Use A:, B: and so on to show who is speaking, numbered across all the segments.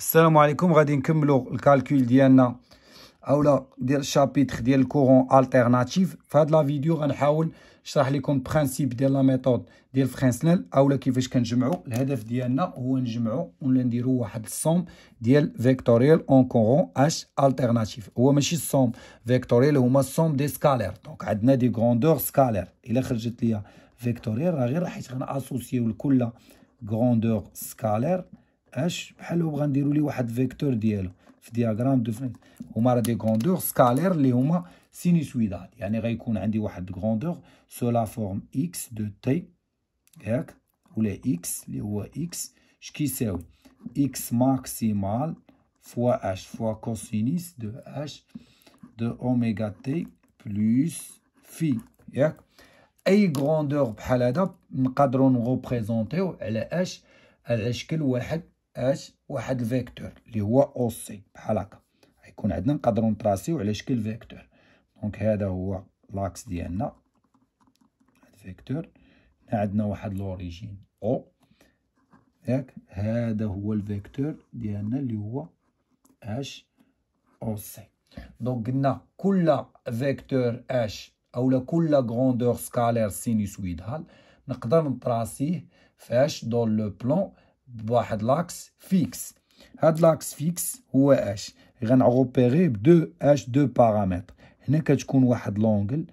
A: السلام عليكم غادي نكملوا الكالكول ديالنا اولا ديال الشابيتر ديال الكورون التيرناتيف في هاد لا فيديو غنحاول نشرح لكم برينسيپ ديال لا ميثود ديال فرينسنال اولا كيفاش كنجمعوا الهدف ديالنا هو نجمعوا ولا نديروا واحد الصوم ديال فيكتوريال اون كورون اش التيرناتيف هو ماشي الصوم فيكتوريال هما الصوم دي سكالير دونك عندنا دي غوندور سكالير الا خرجت ليا فيكتوريال راه غير حيت غناسوسيو لكل غروندور سكالير اش بغا نديرو لي واحد فيكتور ديالو في دياغرام دو فرينس هما راه دي غوندور سكالير اللي هما سينيسويدال يعني غيكون عندي واحد غوندور سو لا فورم اكس دو تي ياك ولا اكس اللي هو اكس كيساوي اكس ماكسيمال فوا اش فوا كوسينيس دو اش دو اوميغا تي بلس في ياك اي غوندور بحال هذا نقدروا نغوبريزونتيو على اش على شكل واحد اش واحد الفيكتور اللي هو او سي بحال هكا غيكون عندنا نقدروا نطراسيو على شكل فيكتور دونك هذا هو لاكس ديالنا الفيكتور هنا عندنا واحد لوريجين او ياك هذا هو الفيكتور ديالنا اللي هو اش او سي دونك قلنا كل فيكتور اش اولا كل غروندور سكالير سينوسويدال نقدر نطراسيه فاش دون لو بلون بواحد لاكس فيكس هاد لاكس فيكس هو اش غنعوبيري بدو اش دو بارامتر هنا كتكون واحد لونجل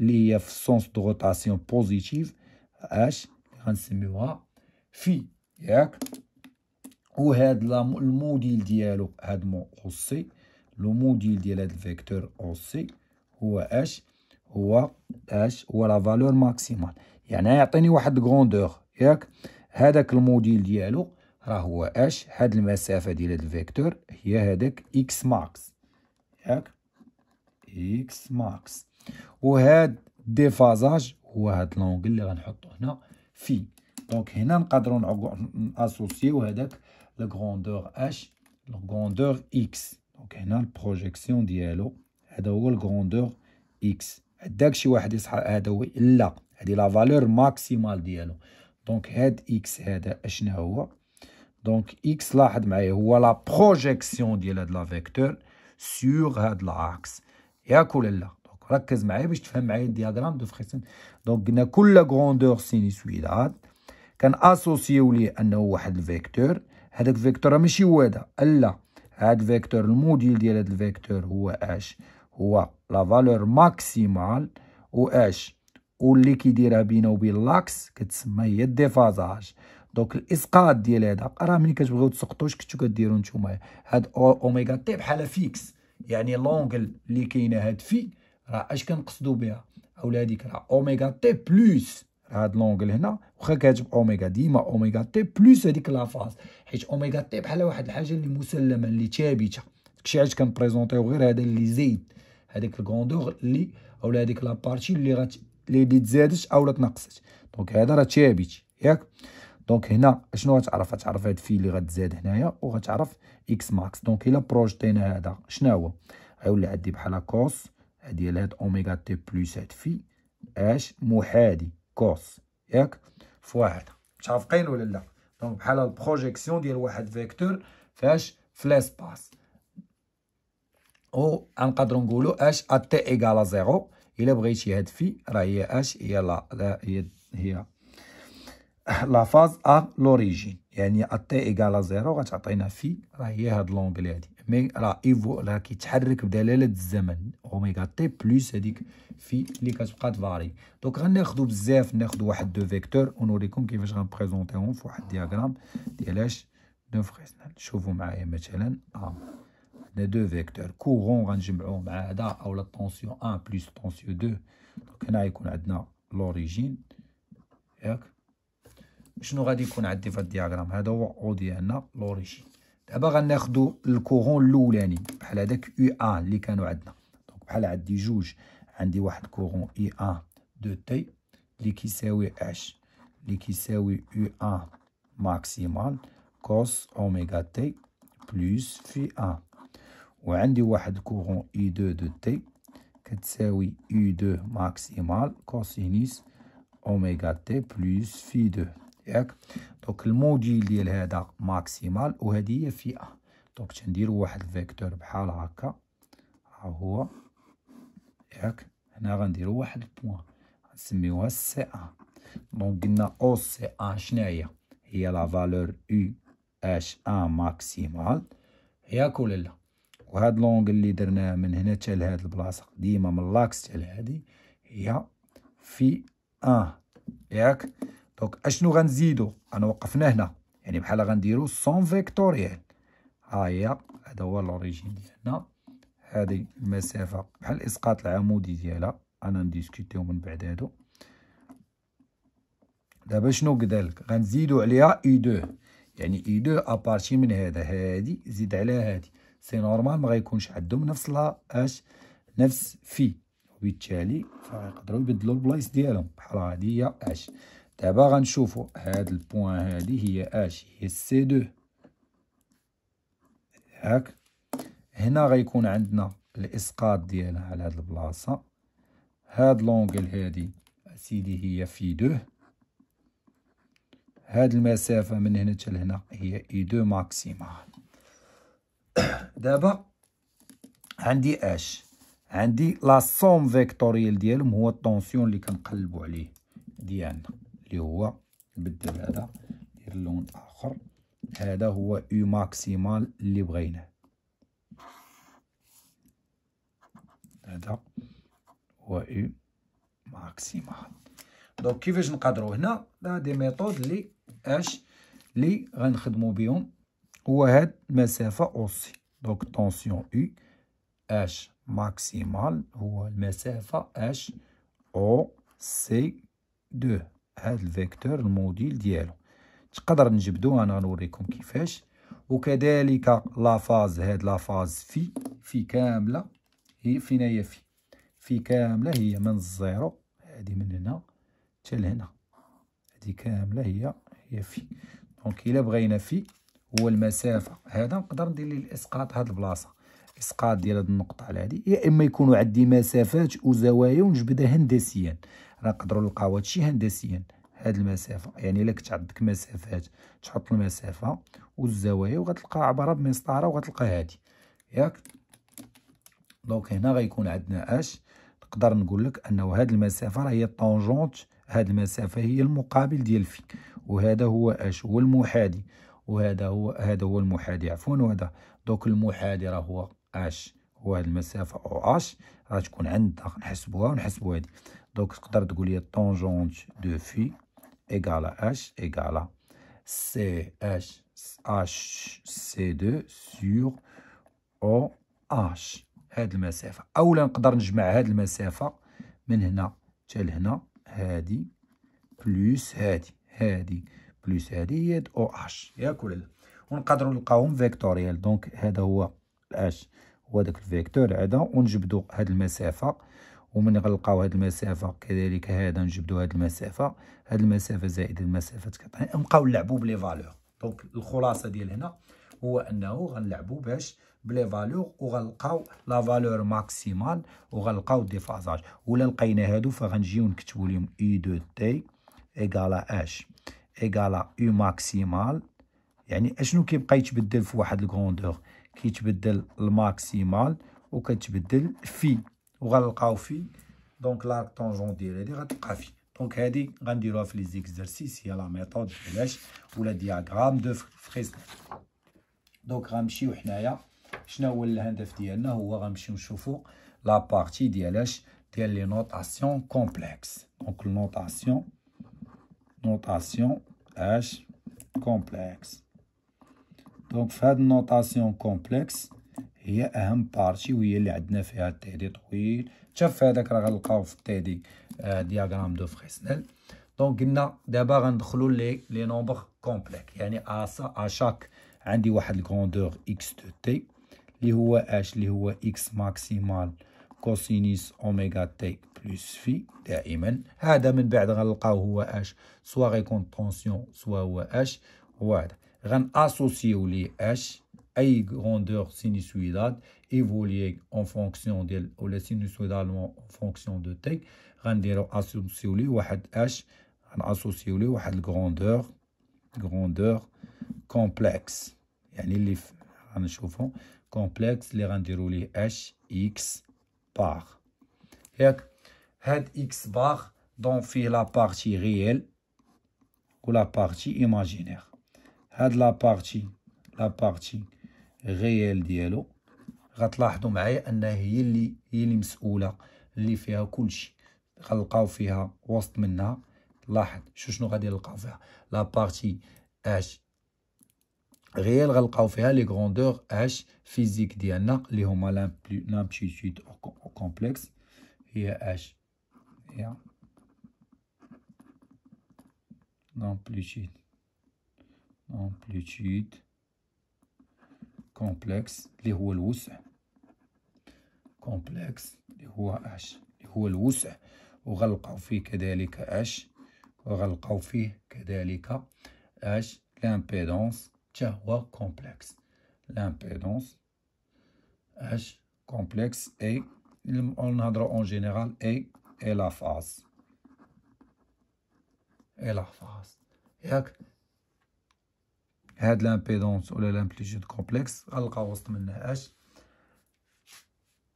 A: اللي هي في السونس دو روتاسيون بوزيتيف اش غنسميوها في ياك وهاد الموديل ديالو هاد مو او سي لو موديل ديال هاد الفيكتور او سي هو اش هو اش هو لا فالور ماكسيمال يعني يعطيني واحد غروندور ياك هذاك الموديل ديالو راه هو اش هاد المسافه ديال هاد الفيكتور هي هذاك اكس ماكس ياك اكس ماكس وهاد ديفازاج هو هاد لونغ اللي غنحطو هنا في دونك هنا نقدروا ناسوسيو هذاك الكروندور اش الكروندور اكس دونك هنا البروجيكسيون ديالو هذا هو الكروندور اكس داك شي واحد يصحى هذا هو لا هذه لا فالور ماكسيمال ديالو دونك هاد اكس هذا اشنا هو دونك اكس لاحظ معايا هو لا بروجيكسيون ديال هاد لا فيكتور سور هاد لاكس ياك ولا لا دونك ركز معايا باش تفهم معايا الدياغرام دو فريسن دونك قلنا كل غروندور سينيسويدات كان اسوسيو ليه انه واحد الفيكتور هذاك الفيكتور ماشي هو هذا لا هاد الفيكتور الموديل ديال هاد الفيكتور هو اش هو لا فالور ماكسيمال و اش واللي كيديرها بينا وبين لاكس كتسمى هي الديفازاج دونك الاسقاط ديال هذا راه ملي كتبغيو تسقطوا واش كنتو كديروا نتوما هاد اوميغا تي بحال فيكس يعني لونغل اللي كاينه هاد في راه اش كنقصدوا بها اولا هذيك راه اوميغا تي بلس هاد لونغل هنا واخا كاتب اوميغا ديما اوميغا تي بلس هذيك لا فاز حيت اوميغا تي بحال واحد الحاجه اللي مسلمه اللي ثابته داكشي علاش كنبريزونطيو غير هذا اللي زايد هذيك الكوندور اللي اولا هذيك لابارتي اللي غات اللي اللي تزادش او تنقصت دونك هذا راه ثابت ياك دونك هنا شنو غتعرف غتعرف هاد في اللي غتزاد هنايا وغتعرف اكس ماكس دونك الا بروجتينا هذا شنو هو غيولي عندي بحال كوس ديال هاد اوميغا تي بلس هاد في اش محادي كوس ياك فواحد متفقين ولا لا دونك بحال البروجيكسيون ديال واحد فيكتور فاش في لاسباس او غنقدروا نقولوا اش ا تي ايغال 0 الا بغيتي هاد في راه هي اش هي لا هي هي لا فاز ا لوريجين يعني ا ايغال ا زيرو غتعطينا في راه هي هاد لونغلي هادي مي راه ايفو راه كيتحرك بدلاله الزمن اوميغا oh تي بلس هذيك في اللي كتبقى تفاري دونك غناخدو بزاف ناخدو واحد دو فيكتور ونوريكم كيفاش غنبريزونتيهم في واحد دياغرام ديال اش دو فريسنال شوفوا معايا مثلا ا آه. عندنا دو فيكتور كورون غنجمعوه مع هذا او لا طونسيون 1 بلس طونسيون 2 دونك هنا يكون عندنا لوريجين ياك شنو غادي يكون عندي في الدياغرام هذا هو او ديالنا لوريجين دابا غناخدو الكورون الاولاني بحال هذاك يو ان اللي كانوا عندنا دونك بحال عندي جوج عندي واحد كورون اي ان دو تي اللي كيساوي اش اللي كيساوي يو ان ماكسيمال كوس اوميغا تي بلس في ان وعندي واحد كورون اي دو دو تي كتساوي اي دو ماكسيمال كوسينيس اوميغا تي بلس في دو ياك دونك الموديل ديال هذا ماكسيمال وهذه هي فئه دونك تنديرو واحد الفيكتور بحال هكا ها هو ياك هنا غنديرو واحد بوان غنسميوها سي ا دونك قلنا او سي ا شناهي هي لا فالور يو اش ا ماكسيمال ياك ولا لا وهاد لونغ اللي درناه من هنا حتى لهاد البلاصه ديما من لاكس حتى لهادي هي في ان ياك دونك اشنو غنزيدو انا وقفنا هنا يعني بحال غنديرو سون فيكتوريال ها هي هذا هو لوريجين ديالنا هذه المسافه بحال الاسقاط العمودي ديالها انا نديسكوتيو من بعد هادو دابا شنو قدالك غنزيدو عليها اي 2 يعني اي دو ابارتي من هذا هادي زيد عليها هادي سي نورمال ما غيكونش عندهم نفس لا اش نفس في وبالتالي فغيقدروا يبدلوا البلايص ديالهم بحال هادي هي اش دابا غنشوفوا هاد البوان هادي هي اش هي سي دو هاك هنا غيكون عندنا الاسقاط ديالها على هاد البلاصه هاد لونغل هادي سيدي هي في دو هاد المسافه من هنا حتى لهنا هي اي دو ماكسيمال دابا عندي اش عندي لا سوم فيكتوريال ديالهم هو الطونسيون اللي كنقلبوا عليه ديالنا اللي هو نبدل هذا ندير لون اخر هذا هو او ماكسيمال اللي بغيناه هذا هو او ماكسيمال دونك كيفاش نقدروا هنا دي ميثود لي اش لي غنخدموا بهم هو هاد المسافه اوسي دونك طونسيون U H ماكسيمال هو المسافة H O C 2 هاد الفيكتور الموديل ديالو تقدر نجبدو انا نوريكم كيفاش وكذلك لافاز هاد لافاز في في كامله هي فين هي في في كامله هي من الزيرو هادي من هنا حتى لهنا هادي كامله هي هي في دونك الا بغينا في هو المسافه هذا نقدر ندير ليه الاسقاط هاد البلاصه اسقاط ديال هاد النقطه على هادي يا اما يكونوا عندي مسافات وزوايا ونجبدها هندسيا راه نقدروا نلقاو هادشي هندسيا هاد المسافه يعني الا كنت عندك مسافات تحط المسافه والزوايا وغتلقى عباره بمسطره وغتلقى هادي ياك دونك هنا غيكون عندنا اش نقدر نقول لك انه هاد المسافه راه هي الطونجونت هاد المسافه هي المقابل ديال في وهذا هو اش هو المحادي وهذا هو هذا هو المحادي عفوا وهذا دوك المحادي راه هو اش هو هاد المسافه او اش راه تكون عندنا نحسبوها ونحسبوا هادي دوك تقدر تقول لي طونجونت دو في ايكال اش ايكال سي اش اش سي دو سور او اش هاد المسافه اولا نقدر نجمع هاد المسافه من هنا حتى لهنا هادي بلوس هادي هادي بلس هادي هي او اش ياك ولا لا ونقدروا نلقاوهم فيكتوريال دونك هذا هو الاش هو داك الفيكتور هذا ونجبدوا هاد المسافه ومن غنلقاو هاد المسافه كذلك هذا نجبدوا هاد المسافه هاد المسافه زائد المسافه كتعطينا نبقاو نلعبوا بلي فالور دونك الخلاصه ديال هنا هو انه غنلعبوا باش بلي فالور وغنلقاو لا فالور ماكسيمال وغنلقاو ديفازاج ولا لقينا هادو فغنجيو نكتبوا لهم اي دو تي ايكالا اش ايكالا او ماكسيمال يعني اشنو كيبقى يتبدل في واحد الكروندور كيتبدل الماكسيمال وكتبدل في وغنلقاو في دونك لارك طونجون ديال هادي غتبقى في دونك هادي غنديروها في لي زيكزرسيس هي لا ميثود علاش ولا دياغرام دو فريسنيل دونك غنمشيو حنايا شنو هو الهدف ديالنا هو غنمشيو نشوفو لا بارتي ديالاش ديال لي نوطاسيون كومبلكس دونك النوطاسيون notation H complexe دونك في هاد complexe, كومبلكس هي اهم بارتي وهي اللي عندنا فيها التعدي طويل حتى هذاك راه غنلقاو في التعدي دياغرام دو فريسنيل دونك قلنا دابا غندخلو لي لي نومبر كومبليك يعني ا شاك عندي واحد الكروندور اكس دو تي اللي هو اش اللي هو اكس ماكسيمال كوسينيس اوميغا تي بلس في دائما هذا من بعد غنلقاو هو اش سوا غيكون طونسيون سوا هو اش هو واحد غناسوسيو ليه اش اي غوندور سينيسويداد ايفولي اون فونكسيون ديال ولا سينيسويدال اون فونكسيون دو تي غنديرو اسوسيو ليه واحد اش غناسوسيو ليه واحد الكروندور غروندور كومبلكس يعني اللي غنشوفو كومبلكس اللي غنديرو ليه اش اكس باغ ياك هاد اكس باغ دون فيه لا بارتي ريال لا بارتي ايماجينير هاد لا بارتي لا بارتي ريال ديالو غتلاحظوا معايا انها هي اللي هي اللي مسؤوله اللي فيها كلشي غنلقاو فيها وسط منها لاحظ شو شنو غادي نلقاو فيها لا بارتي اش غير غلقاو فيها لي غروندور اش فيزيك ديالنا اللي هما لامبليتود كومبلكس هي اش هي لامبليتود لامبليتود كومبلكس اللي هو الوسع كومبلكس اللي هو اش اللي هو الوسع وغنلقاو فيه كذلك اش وغنلقاو فيه كذلك اش لامبيدونس كهو كومبلكس لامبيدونس اش كومبلكس اي نهضرو اون جينيرال اي اي لا فاز اي لا فاز ياك هاد لامبيدونس ولا لامبليتود كومبلكس غنلقاو وسط منها اش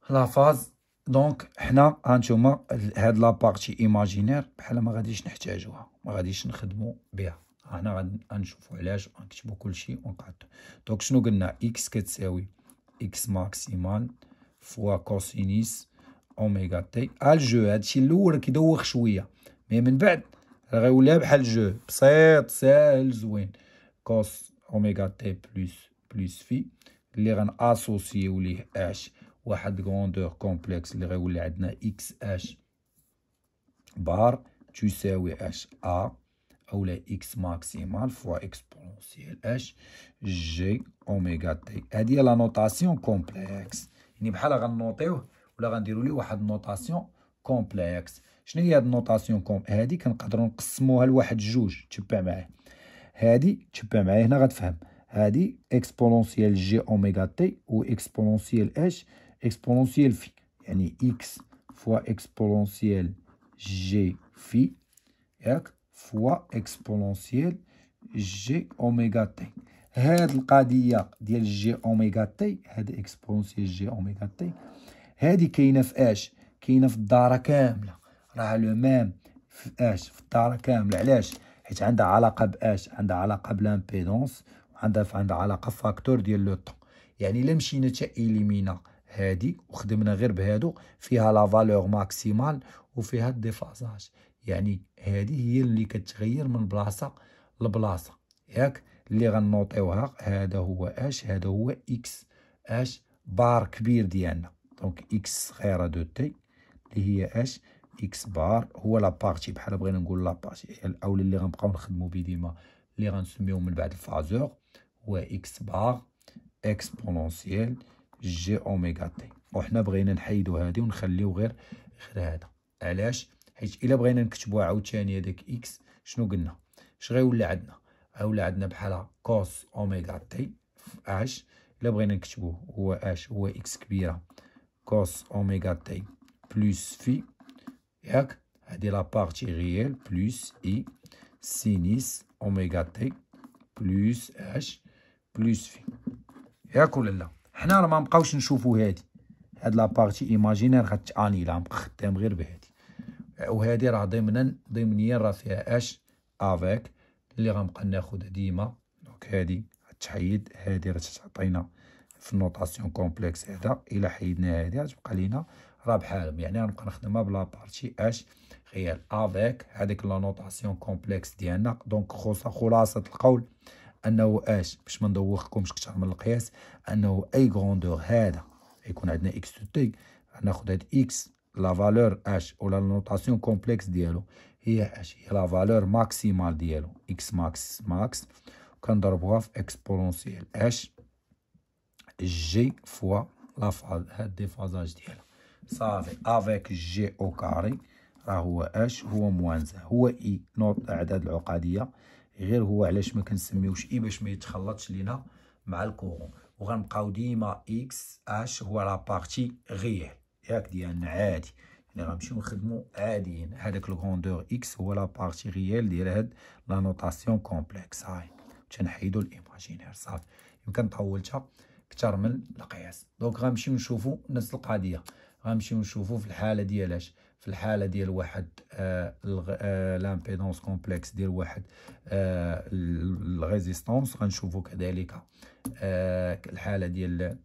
A: لا فاز دونك حنا هانتوما هاد بارتي ايماجينير بحال ما غاديش نحتاجوها ما غاديش نخدمو بها هنا غنشوفو علاش غنكتبو كلشي ونقعد دونك شنو قلنا اكس كتساوي اكس ماكسيمال فوا كوسينيس اوميغا تي الجو هادشي الاول كيدوخ شويه مي من بعد راه غيولي بحال جو بسيط ساهل زوين كوس اوميغا تي بلس بلس في اللي غناسوسيو ليه اش واحد غوندور كومبلكس اللي غيولي عندنا اكس اش بار تساوي اش ا أو لا إكس ماكسيمال فوا إكسبونسيال إش جي أوميغا تي هادي هي لا نوتاسيون كومبلكس يعني بحال غنوطيوه ولا غنديروا ليه واحد النوتاسيون كومبلكس شنو هي هاد النوتاسيون كوم هادي كنقدروا نقسموها لواحد جوج تبع معايا هادي تبع معايا هنا غتفهم هادي اكسبونونسيال جي اوميغا تي و اكسبونونسيال اش اكسبونونسيال في يعني اكس فوا اكسبونونسيال جي في ياك فوا اكسبونونسييل جي اوميغا تي هاد القضيه ديال جي اوميغا تي هاد إكسبونونسييل جي اوميغا تي هادي كاينه في اش كاينه في الداره كامله راه لو ميم في اش في الداره كامله علاش حيت عندها علاقه باش عندها علاقه بلامبيدونس وعندها عندها علاقه فاكتور ديال لو طون يعني الا مشينا تا إيليمينا هادي وخدمنا غير بهادو فيها لا فالور ماكسيمال وفيها الديفازاج يعني هذه هي اللي كتغير من بلاصه لبلاصه ياك اللي غنوطيوها هذا هو اش هذا هو اكس اش بار كبير ديالنا دونك اكس صغيره دو تي اللي هي اش اكس بار هو لابارتي بحال بغينا نقول لابارتي الاولى اللي غنبقاو نخدمو به ديما اللي غنسميوه من بعد الفازور هو اكس بار اكسبونونسييل جي اوميغا تي وحنا بغينا نحيدو هادي ونخليو غير غير هذا علاش حيت الا بغينا نكتبوا عاوتاني هذاك اكس شنو قلنا اش غيولي عندنا غيولي عندنا بحال كوس اوميغا تي في اش الا بغينا نكتبوه هو اش هو اكس كبيره كوس اوميغا تي بلس في ياك هادي لا بارتي ريال بلس اي سينيس اوميغا تي بلس اش بلس في ياك ولا لا حنا راه ما بقاوش نشوفو هادي هاد لابارتي ايماجينير غتانيلا لا خدام غير بهادي وهذه راه ضمنا ضمنيا راه فيها اش افيك اللي غنبقى ناخدها ديما دونك هادي تحيد هادي راه تعطينا في النوتاسيون كومبلكس هذا الا حيدنا هادي غتبقى لينا راه بحالهم يعني غنبقى نخدمها بلا بارتي اش غير افيك هذيك لا نوطاسيون كومبلكس ديالنا دونك خلاصه القول انه اش باش ما ندوخكمش من القياس انه اي غروندور هذا يكون عندنا اكس تو تي غناخد هاد اكس لا فالور اش ولا النوتاسيون كومبلكس ديالو هي اش هي لا فالور ماكسيمال ديالو اكس ماكس ماكس كنضربوها في اكسبونسييل اش جي فوا لا فاز هاد ديفازاج ديالها صافي افيك جي او كاري راه هو اش هو موان زا هو اي نوت اعداد العقديه غير هو علاش ما كنسميوش اي باش ما يتخلطش لينا مع الكورون وغنبقاو ديما اكس اش هو لا بارتي غيال ياك ديالنا عادي يعني غنمشيو نخدمو عاديين هداك هذاك اكس هو لا بارتي ريال ديال هاد لا كومبلكس هاي تنحيدو الايماجينير صافي يمكن طولتها كتر من القياس دونك غنمشيو نشوفو نفس القضيه غنمشيو نشوفو في الحاله ديالاش في الحاله ديال واحد آه لامبيدونس آه، كومبلكس ديال واحد آه الريزيستونس غنشوفو كذلك آه، الحاله ديال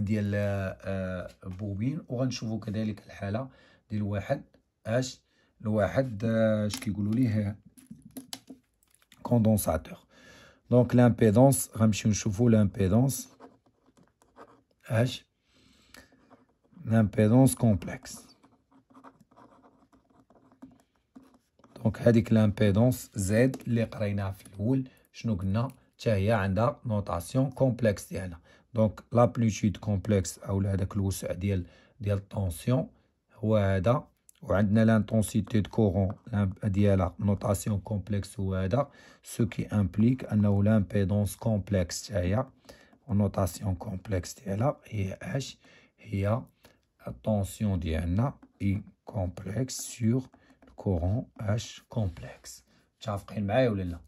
A: ديال آه، بوبين وغنشوفوا كذلك الحاله ديال واحد اش الواحد آه، اش كيقولوا ليه كوندونساتور دونك لامبيدونس غنمشيو نشوفوا لامبيدونس اش لامبيدونس كومبلكس دونك هذيك لامبيدونس زاد اللي قريناها في الاول شنو قلنا حتى هي عندها نوتاسيون كومبلكس ديالها Donc, la plus complexe ou la clou, c'est la tension ou elle est ou l'intensité de courant, elle la notation complexe ou elle ce qui implique que l'impédance complexe, elle la notation complexe, elle est H, et elle a une complexe sur le courant H complexe. Ciao Prima ou non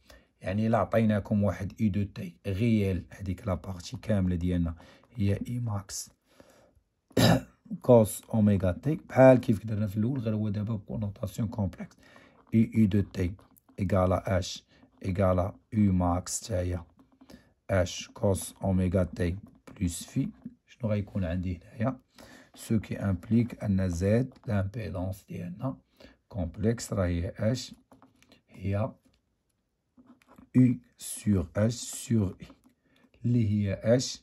A: يعني لا عطيناكم واحد اي دو تي غيال هذيك لابارتي كامله ديالنا هي اي ماكس كوس اوميغا تي بحال كيف درنا في الاول غير هو دابا بكونوتاسيون كومبلكس اي اي دو تي ايكالا اش ايكالا اي ماكس تاهي اش كوس اوميغا تي بلس في شنو غيكون عندي هنايا سو كي امبليك ان زد لامبيدونس ديالنا كومبلكس راهي اش هي U sur H sur I اللي هي H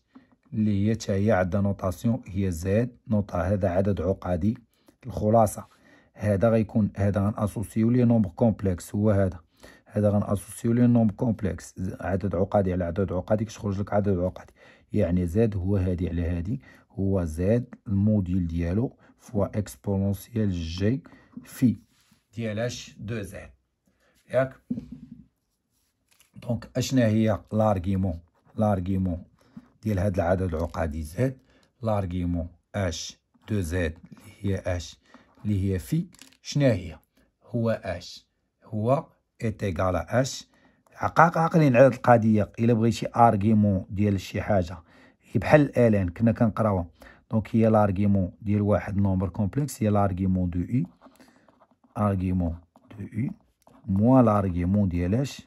A: اللي هي هي عندها نوطاسيون هي زاد نوطا هذا عدد عقدي الخلاصة هذا غيكون هذا غنأسوسيو ليه نومبر كومبلكس هو هذا هذا غنأسوسيو ليه نومبر كومبلكس عدد عقدي على عدد عقدي كتخرج لك عدد عقدي يعني زاد هو هادي على هادي هو زاد الموديل ديالو فوا اكسبونونسيال جي في ديال اش دو زاد ياك دونك اشنا هي لارغيمون لارغيمون ديال هاد العدد العقدي زد لارغيمون اش دو زد اللي هي اش اللي هي في شنا هي هو اش هو اتيكالا اش عقاق عقلين عدد القضيه الا بغيتي ارغيمون ديال شي حاجه هي بحال الالان كنا كنقراوها دونك هي لارغيمون ديال واحد نومبر كومبلكس هي لارغيمون دو اي ارغيمون دو اي موان لارغيمون ديال اش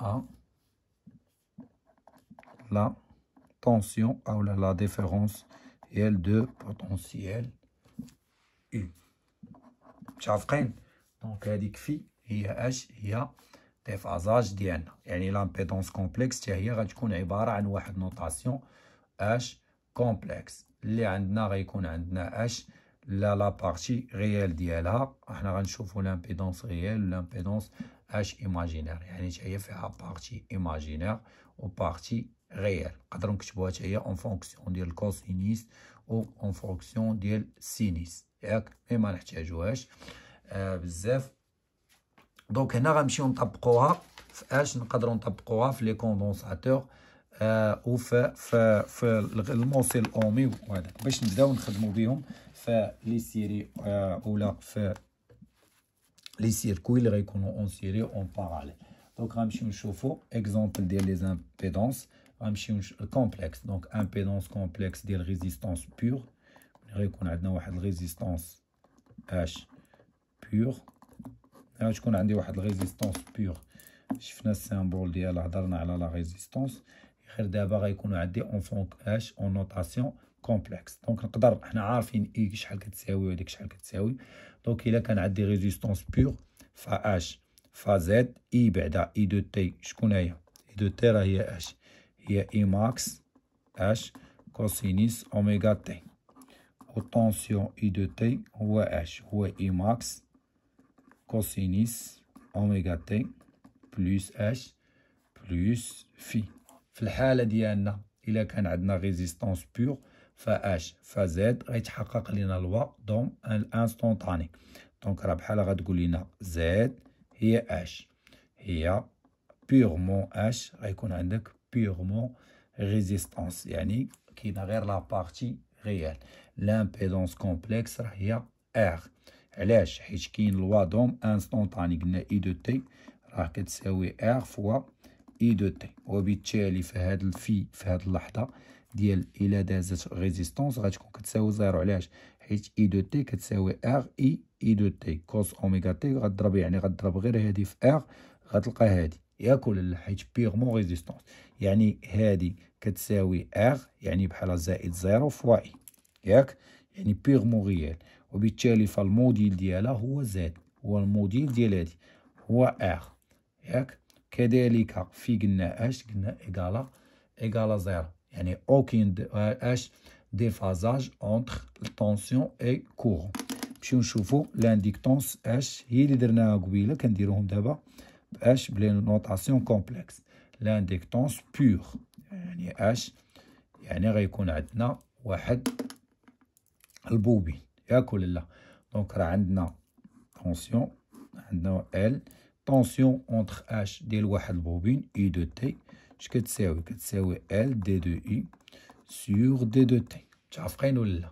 A: à la tension ah, ou oh la différence de potentiel U. متفقين دونك هذيك في هي اش هي ديفازاج ديالنا يعني لامبيدونس كومبلكس حتى هي غتكون عباره عن واحد نوطاسيون اش كومبلكس اللي عندنا غيكون عندنا اش لا لا بارتي ريال ديالها احنا غنشوفو لامبيدونس ريال لامبيدونس اش ايماجينير يعني حتى هي فيها بارتي ايماجينير بارتي ريال نقدروا نكتبوها حتى هي اون فونكسيون ديال الكوسينيس او اون فونكسيون ديال سينيس ياك مي ما نحتاجوهاش آه بزاف دونك هنا غنمشيو نطبقوها في اش نقدروا نطبقوها في لي كوندونساتور آه وفي في في الموصل اومي وهذا باش نبداو نخدموا بهم في لي سيري اولا في لي سيركوي اللي غيكونوا اون سيري اون باراليل دونك غنمشيو نشوفو اكزومبل ديال لي زامبيدونس غنمشيو كومبلكس دونك امبيدونس كومبلكس ديال ريزيستونس بور غيكون عندنا واحد الريزيستونس اش بور غتكون عندي واحد الريزيستونس بور شفنا السيمبول ديالها هضرنا على لا ريزيستونس غير دابا غيكون عندي اون فونك اش اون نوتاسيون كومبلكس دونك نقدر حنا عارفين اي شحال كتساوي وهاديك شحال كتساوي دونك الا كان عندي ريزيستونس بيغ فا اش فا زد اي بعدا اي دو تي شكون هي اي دو تي راه هي اش هي اي ماكس اش كوسينيس اوميغا تي و طونسيون اي دو تي هو اش هو اي ماكس كوسينيس اوميغا تي بلوس اش بلوس في في الحاله ديالنا الا كان عندنا ريزيستونس بيغ فاش فزاد غيتحقق لنا الوا دون الانستونطاني دونك راه بحال غتقول لنا زاد هي اش هي بيغمون اش غيكون عندك بيغمون ريزيستانس يعني كاينه غير لا بارتي غيال لامبيدونس كومبلكس راه هي ار علاش حيت كاين الوا دوم انستونطاني قلنا اي دو تي راه كتساوي ار فوا اي دو تي وبالتالي في هاد الفي في هاد اللحظه ديال الا دازت ريزيستونس غتكون كتساوي زيرو علاش حيت اي دو تي كتساوي ار اي اي دو تي كوس اوميغا تي غضرب يعني غضرب غير هادي في ار غتلقى هادي ياك ولا لا حيت بيغمون ريزيستونس يعني هادي كتساوي ار يعني بحال زائد زيرو فوا اي ياك يعني بيغمون ريال وبالتالي فالموديل ديالها هو زاد هو الموديل ديال هادي هو ار ياك كذلك في قلنا اش قلنا ايكالا ايكالا زيرو Il n'y a aucun déphasage entre tension et courant. نمشيو نشوفو لانديكتونس اش هي اللي درناها قبيله كنديروهم دابا باش بلي نوطاسيون كومبلكس لانديكتونس بور يعني اش يعني غيكون عندنا واحد البوبين دونك راه عندنا طونسيون عندنا ال طونسيون اش ديال واحد البوبين كتساوي كتساوي ال دي دو اي سور دي دو تي متعافقين ولا لا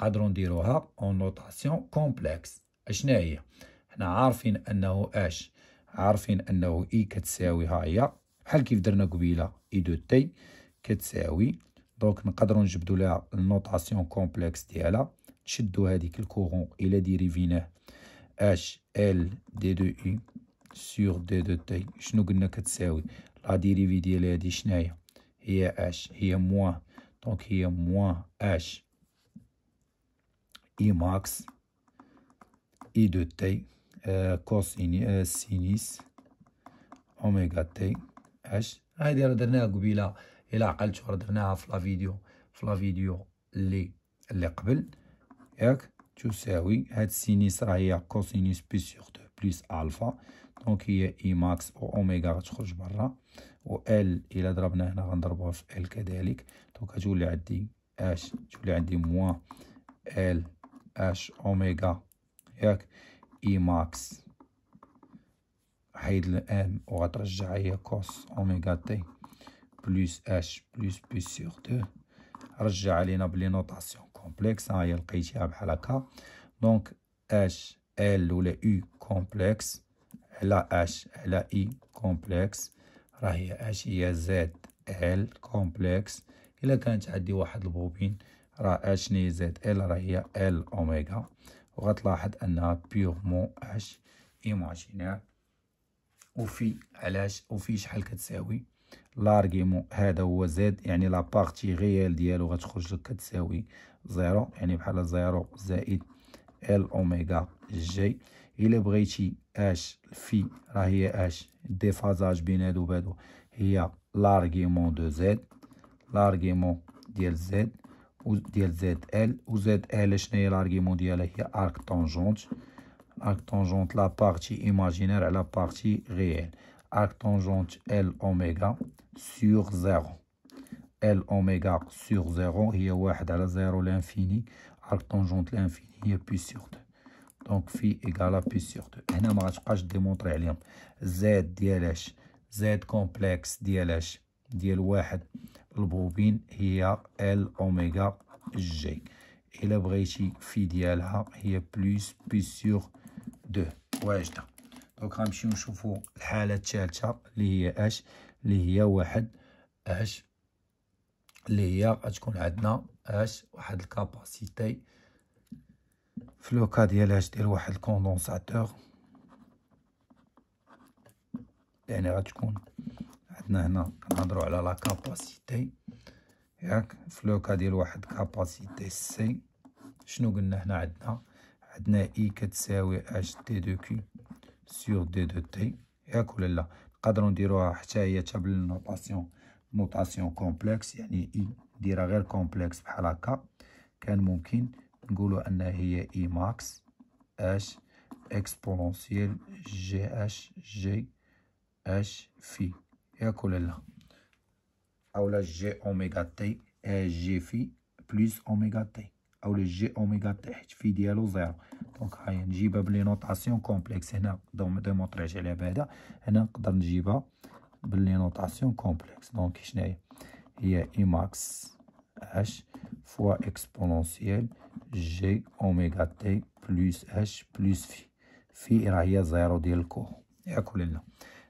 A: نقدروا نديروها اون نوتاسيون كومبلكس اشنا هي حنا عارفين انه اش عارفين انه اي كتساوي ها هي بحال كيف درنا قبيله اي دو تي كتساوي دونك نقدروا نجبدوا لها النوتاسيون كومبلكس ديالها تشدوا هذيك الكورون الى ديريفيناه اش ال دي دو اي سور دي دو تي شنو قلنا كتساوي لا ديريفي ديال هادي شناهي هي اش هي موا دونك هي موا اش اي ماكس اي دو تي آه، كوس اني آه، سينيس اوميغا تي اش هادي راه درناها قبيله الا عقلتو راه درناها في لا فيديو في لا فيديو اللي اللي قبل ياك تساوي هاد سينيس راه هي كوسينيس بي سور دو بلس الفا دونك هي اي ماكس و اوميغا غتخرج برا و ال الا ضربنا هنا غنضربوها في ال كذلك دونك غتولي عندي اش تولي عندي موان ال اش اوميغا ياك اي ماكس حيد الام وغترجع هي كوس اوميغا تي بلوس اش بلوس بي سيغ دو رجع علينا بلي نوطاسيون كومبلكس هاهي لقيتيها بحال هكا دونك اش ال ولا او كومبلكس على اش على اي كومبلكس راه هي اش هي زد ال كومبلكس الا كانت عندي واحد البوبين راه اش ني زد ال راه هي ال اوميغا وغتلاحظ انها بيغمون اش ايماجينير وفي علاش وفي شحال كتساوي لارغيمون هذا هو زد يعني لا بارتي غيال ديالو غتخرج لك كتساوي زيرو يعني بحال زيرو زائد ال اوميغا جي الا بغيتي H, phi, là, e il y a H, déphasage bien et il y a l'argument de Z, l'argument de Z, ou de ZL, ou ZL, je n'ai l'argument de L, il y a arc tangente, arc tangente, la partie imaginaire, la partie réelle, arc tangente L oméga sur 0, L oméga sur 0, il y a 1 à 0 l'infini, arc tangente l'infini, il y a plus sur 2. دونك في ايكالا بي سيغ دو هنا ما غاتبقاش ديمونطري عليهم زاد ديال اش زاد كومبلكس ديال اش ديال واحد البوبين هي ال اوميغا جي الا بغيتي في ديالها هي بلوس بي سيغ دو واجده دونك غنمشيو نشوفو الحاله الثالثه اللي هي اش اللي هي واحد اش اللي هي غتكون عندنا اش واحد الكاباسيتي في لوكا ديالها دير واحد الكوندونساتور يعني غتكون عندنا هنا كنهضروا على لا كاباسيتي ياك في لوكا ديال واحد كاباسيتي سي شنو قلنا هنا عندنا عندنا اي e كتساوي اش دي دو كي سور دي دو تي ياك ولا لا نقدروا نديروها حتى هي حتى بالنوطاسيون نوطاسيون كومبلكس يعني اي e ديرها غير كومبلكس بحال هكا كان ممكن نقولوا أن هي إي ماكس اش اكسبونونسيال جي اش جي اش في يا كلها أو اولا جي أوميغا تي اش إيه جي في بلس أوميغا تي أو جي أوميغا تي حيت في ديالو زيرو دونك هاي نجيبها بلي نوطاسيون كومبلكس هنا ديمونطريت على بعدا هنا نقدر نجيبها بلي نوطاسيون كومبلكس دونك شناهي هي اي ماكس اش فوا اكسبونونسيال جي اوميجا تي بلس اش بلس في في راه هي زيرو ديال الكور ولا لا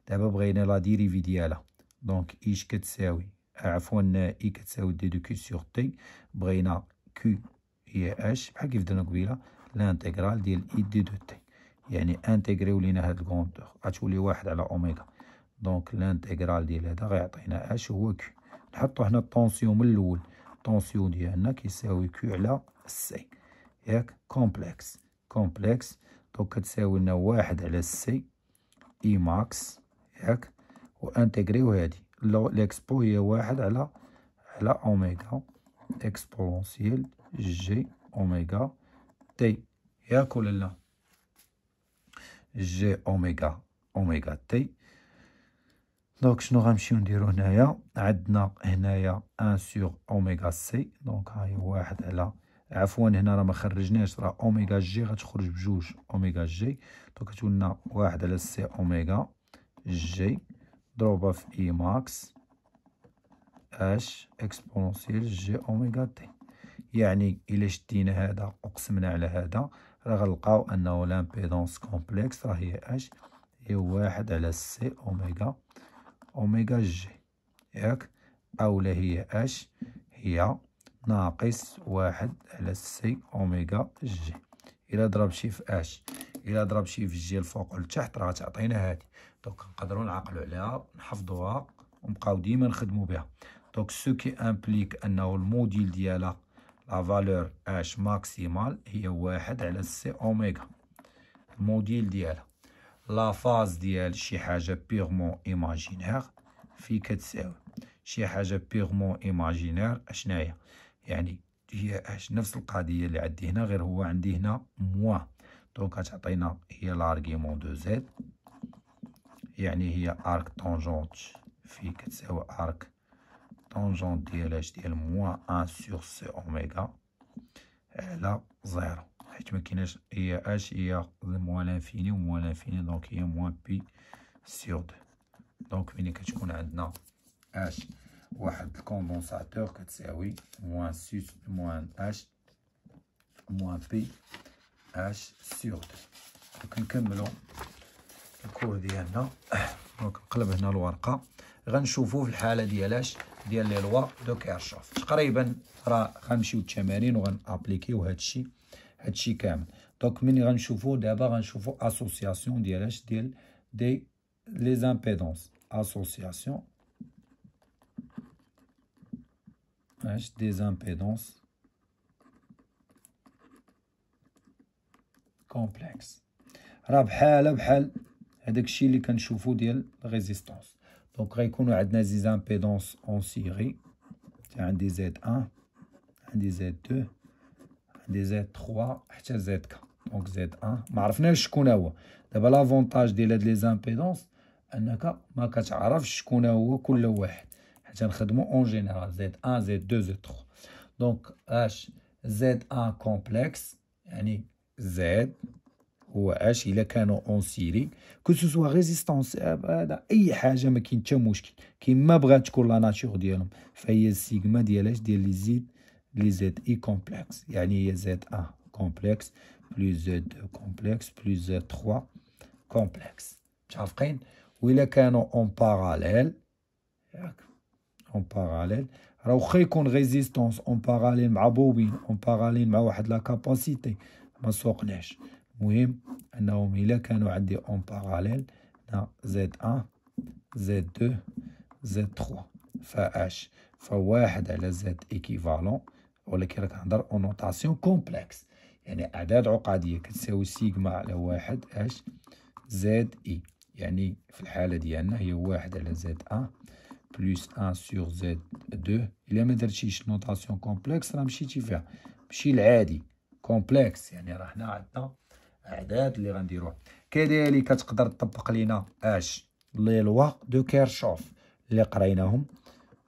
A: دابا بغينا لا ديريفي ديالها دونك ايش كتساوي عفوا اي كتساوي دي دو كي سور تي بغينا كي هي اش بحال كيف درنا قبيله لانتيغرال ديال اي e دي دو تي يعني انتيغريو لينا هاد الكونتور غتولي واحد على اوميغا دونك لانتيغرال ديال هذا غيعطينا اش هو كي نحطو هنا الطونسيون من الاول الطونسيون ديالنا كيساوي كي على سي ياك كومبلكس كومبلكس دونك كتساوي لنا واحد على سي اي ماكس ياك وانتغريو هادي ليكسبو هي واحد على على اوميغا اكسبونسيال جي اوميغا تي ياك ولا لا جي اوميغا اوميغا تي دونك شنو غنمشيو نديرو هنايا عندنا هنايا ان سور اوميغا سي دونك هاي واحد على عفوا هنا راه ما خرجناش راه اوميغا جي غتخرج بجوج اوميغا جي دونك تولنا واحد على سي اوميغا جي ضروبه في اي ماكس اش اكسبونسيال جي اوميغا تي يعني الا شدينا هذا وقسمنا على هذا راه غنلقاو انه لامبيدونس كومبلكس راه هي اش هي واحد على سي اوميغا اوميغا جي ياك اولا هي اش هي ناقص واحد على سي أوميغا جي إلا ضرب شي في أش إلا ضرب شي في جي الفوق لتحت راه تعطينا هادي دونك نقدرو نعقلو عليها نحفظوها ونبقاو ديما نخدمو بها دونك سو كي امبليك أنه الموديل ديالها لا فالور اش ماكسيمال هي واحد على سي أوميغا الموديل ديالها لا فاز ديال شي حاجة بيغمون إيماجينير في كتساوي شي حاجة بيغمون إيماجينير أشناهي يعني هي نفس القضيه اللي عندي هنا غير هو عندي هنا موا دونك غتعطينا هي لارغيمون دو زيد يعني هي ارك طونجونت في كتساوي ارك طونجونت ديال اش ديال موان ان سور سي اوميغا على زيرو حيت مكيناش هي اش هي موان لانفيني وموان لانفيني دونك هي موان بي سور دو دونك فين كتكون عندنا اش واحد الكوندونساتور كتساوي موان سوس موان اش موان بي اش سور دو نكملو الكور ديالنا نقلب هنا الورقه غنشوفو في الحاله ديالاش ديال لي لوا دو كيرشوف تقريبا راه غنمشيو التمارين وغنابليكيو هادشي هادشي كامل دونك ملي غنشوفو دابا غنشوفو اسوسياسيون ديالاش ديال دي لي زامبيدونس اسوسياسيون H des impédances كومبلكس راه بحال بحال هذاك الشيء اللي كنشوفو ديال ريزيستونس دونك غيكونوا عندنا زي زامبيدونس اون سيري عندي زد 1 عندي زد 2 عندي زد 3 حتى زد كا دونك زد 1 ما عرفناش شكون هو دابا لافونتاج ديال هاد لي زامبيدونس انك ما كتعرفش شكون هو كل واحد C'est un chrédiment en général Z1, Z2, Z3. Donc, H, Z1 complexe, Z, ou H, il est canon en série, que ce soit résistance, IH, eh ben, j'aime qu'il me chamouche, qui m'abrache pour la nature du dialogue, il fait sigma Z, il est complexe, il est Z1 complexe, plus Z2 complexe, plus Z3 complexe. Tu as compris? Ou il est canon en parallèle? اون باراليل راه واخا يكون ريزيستونس اون باراليل مع بوبين اون باراليل مع واحد لا كاباسيتي ما سوقناش المهم انهم الا كانوا عندي اون باراليل هنا زد 1 زد 2 زد 3 فاش فواحد على زد ايكيفالون ولكن راه كنهضر اون نوتاسيون كومبلكس يعني اعداد عقديه كتساوي سيغما على واحد اش زد اي يعني في الحاله ديالنا هي واحد على زد ا بلس 1 سور زد 2 الا ما درتيش نوطاسيون كومبلكس راه مشيتي فيها ماشي العادي كومبلكس يعني راه حنا عندنا اعداد اللي غنديروه كذلك تقدر تطبق لينا اش لي لوا دو كيرشوف اللي قريناهم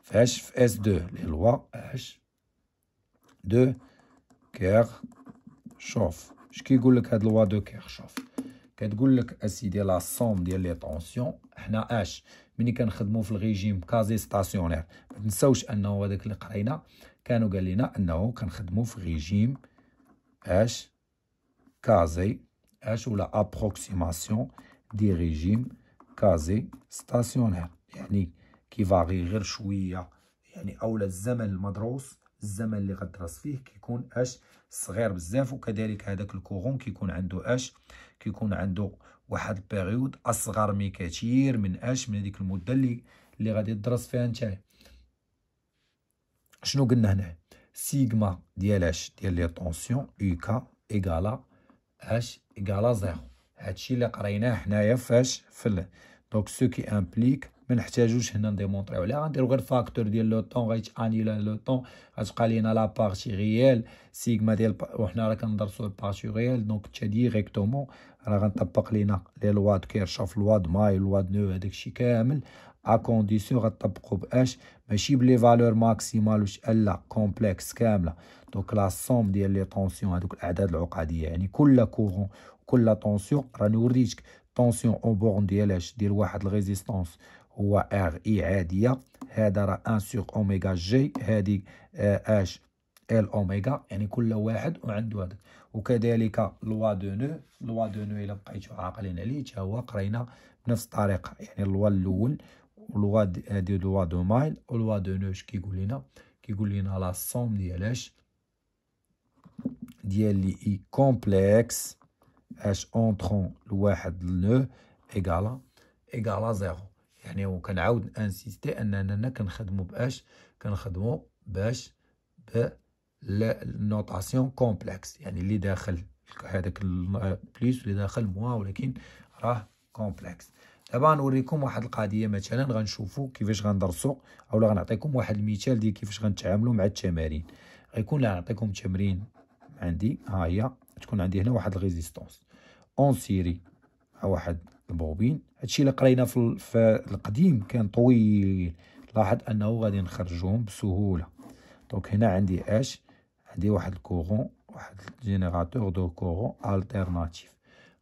A: فاش في اس 2 لي لوا اش دو كيرشوف اش كيقول لك هاد لوا دو كيرشوف كتقول لك اسيدي لا سوم ديال لي طونسيون حنا اش ملي كنخدموا في الريجيم كازي ستاسيونير ما تنساوش انه هذاك اللي قرينا كانوا قال لنا انه كنخدموا في ريجيم اش كازي اش ولا ابروكسيماسيون دي ريجيم كازي ستاسيونير يعني كيفاري غير شويه يعني اولا الزمن المدروس الزمن اللي غدرس فيه كيكون اش صغير بزاف وكذلك هذاك الكورون كيكون عنده اش كيكون عنده واحد البيريود اصغر من كثير من اش من هذيك المده اللي اللي غادي تدرس فيها نتايا شنو قلنا هنا سيغما ديال اش ديال لي طونسيون اي كا ايغالا اش ايغالا زيرو هادشي اللي قريناه حنايا فاش في دونك سو كي امبليك ما نحتاجوش هنا نديمونطريو لا غنديرو غير فاكتور ديال لو طون لا لو طون غتبقى لينا لا بارتي ريال سيغما ديال وحنا راه كندرسو البارتي ريال دونك تا ديريكتومون راه غنطبق لينا لي لوا كيرشوف لوا ماي لوا نو هداك الشيء كامل ا كونديسيون غطبقو باش ماشي بلي فالور ماكسيمال واش الا كومبلكس كامله دونك لا سوم ديال لي طونسيون هذوك الاعداد العقديه يعني كل كورون كل طونسيون راني وريتك طونسيون اون بورن ديالاش ديال واحد الريزيستانس هو ار اي عاديه هذا راه ان سور اوميغا جي هذه آه، اش ال اوميغا يعني كل واحد وعنده هذا وكذلك لوا دو نو لوا دو نو الا بقيتو عاقلين عليه حتى هو قرينا بنفس الطريقه يعني اللوا الاول ولوا آه، دي لوا دو مايل ولوا دو نو اش كيقول لنا كيقول لنا لا سوم ديال اش ديال لي اي كومبلكس اش اونترون لواحد لنو ايكالا ايكالا زيرو يعني وكنعاود انسيستي اننا كنخدمو باش كنخدمو باش ب بالنوتاسيون كومبلكس يعني اللي داخل هذاك بليس اللي داخل موا ولكن راه كومبلكس دابا غنوريكم واحد القضيه مثلا غنشوفو كيفاش غندرسو اولا غنعطيكم واحد المثال ديال كيفاش غنتعاملو مع التمارين غيكون غنعطيكم تمرين عندي ها هي تكون عندي هنا واحد الريزيستونس اون سيري واحد البوبين هادشي اللي قرينا في, القديم كان طويل لاحظ انه غادي نخرجهم بسهوله دونك هنا عندي اش عندي واحد الكورون واحد جينيراتور دو كورون التيرناتيف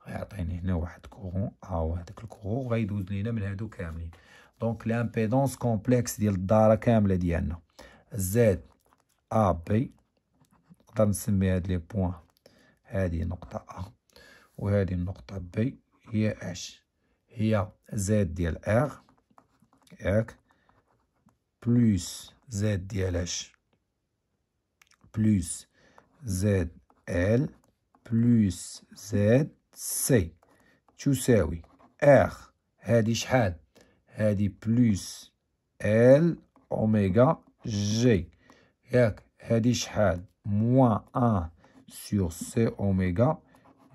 A: غيعطيني هنا واحد كورون هاو هذاك الكورون غيدوز لينا من هادو كاملين دونك لامبيدونس كومبلكس ديال الداره كامله ديالنا زاد ا بي نقدر نسمي هاد لي بوين هادي نقطه ا وهادي النقطه بي H R plus Z/plus Z L plus Z C. Tu sais oui R. Hadish Had plus L oméga, G. Hadish Had moins un sur C oméga,